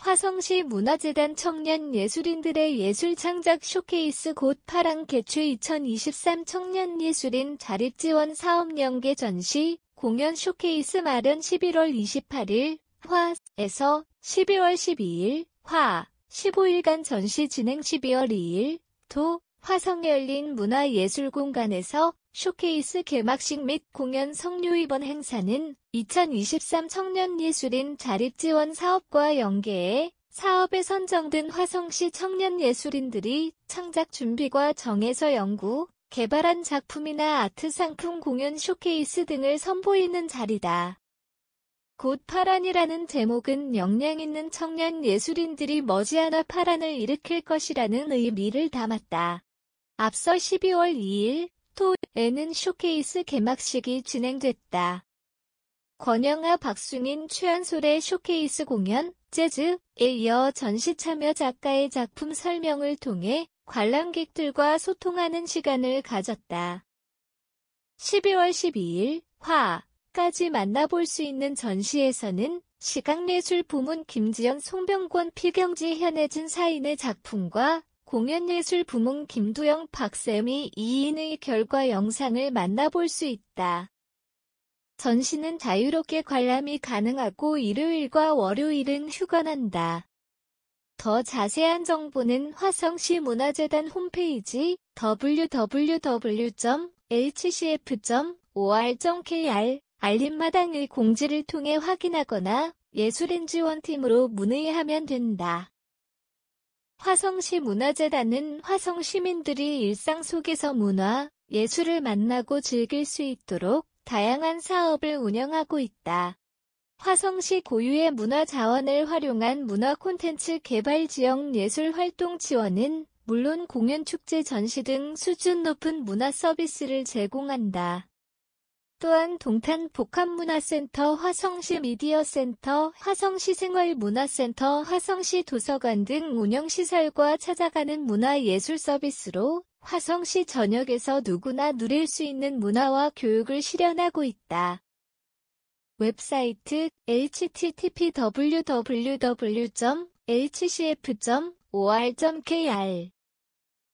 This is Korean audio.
화성시 문화재단 청년 예술인들의 예술 창작 쇼케이스 곧 파랑 개최 2023 청년 예술인 자립 지원 사업 연계 전시 공연 쇼케이스 말은 11월 28일 화에서 12월 12일 화 15일간 전시 진행 12월 2일 도 화성에 열린 문화예술공간에서 쇼케이스 개막식 및 공연 성류 입원 행사는 2023 청년예술인 자립지원 사업과 연계해 사업에 선정된 화성시 청년예술인들이 창작 준비과 정해서 연구, 개발한 작품이나 아트 상품 공연 쇼케이스 등을 선보이는 자리다. 곧 파란이라는 제목은 역량 있는 청년 예술인들이 머지않아 파란을 일으킬 것이라는 의미를 담았다. 앞서 12월 2일 토에는 쇼케이스 개막식이 진행됐다. 권영아 박승인 최연솔의 쇼케이스 공연, 재즈에 이어 전시 참여 작가의 작품 설명을 통해 관람객들과 소통하는 시간을 가졌다. 12월 12일 화까지 만나볼 수 있는 전시에서는 시각예술 부문 김지연 송병권 피경지 현혜진 사인의 작품과 공연예술 부문 김두영 박쌤이 2인의 결과 영상을 만나볼 수 있다. 전시는 자유롭게 관람이 가능하고 일요일과 월요일은 휴관한다. 더 자세한 정보는 화성시 문화재단 홈페이지 www.hcf.or.kr 알림마당의 공지를 통해 확인하거나 예술인지원팀으로 문의하면 된다. 화성시 문화재단은 화성 시민들이 일상 속에서 문화, 예술을 만나고 즐길 수 있도록 다양한 사업을 운영하고 있다. 화성시 고유의 문화 자원을 활용한 문화 콘텐츠 개발 지역 예술 활동 지원은 물론 공연 축제 전시 등 수준 높은 문화 서비스를 제공한다. 또한 동탄 복합문화센터 화성시 미디어센터 화성시 생활문화센터 화성시 도서관 등 운영시설과 찾아가는 문화예술 서비스로 화성시 전역에서 누구나 누릴 수 있는 문화와 교육을 실현하고 있다. 웹사이트 http www.hcf.or.kr